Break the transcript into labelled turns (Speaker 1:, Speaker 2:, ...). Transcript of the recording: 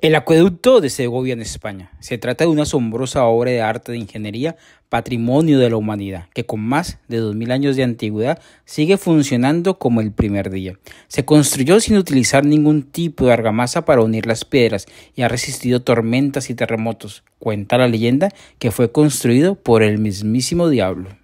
Speaker 1: El acueducto de Segovia en España. Se trata de una asombrosa obra de arte de ingeniería, patrimonio de la humanidad, que con más de 2.000 años de antigüedad sigue funcionando como el primer día. Se construyó sin utilizar ningún tipo de argamasa para unir las piedras y ha resistido tormentas y terremotos. Cuenta la leyenda que fue construido por el mismísimo diablo.